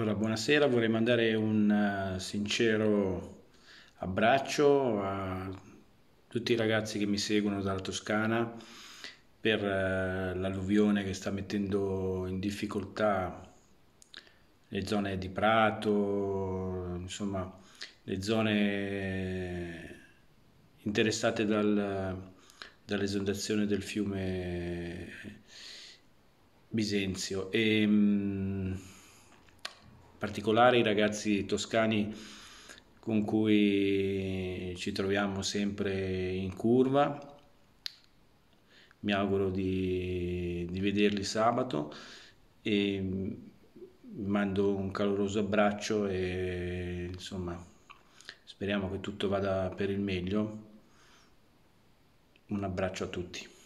Allora, buonasera, vorrei mandare un eh, sincero abbraccio a tutti i ragazzi che mi seguono dalla Toscana per eh, l'alluvione che sta mettendo in difficoltà le zone di Prato, insomma le zone interessate dal, dall'esondazione del fiume Bisenzio. E, um, particolare i ragazzi toscani con cui ci troviamo sempre in curva. Mi auguro di, di vederli sabato e mando un caloroso abbraccio e insomma speriamo che tutto vada per il meglio. Un abbraccio a tutti.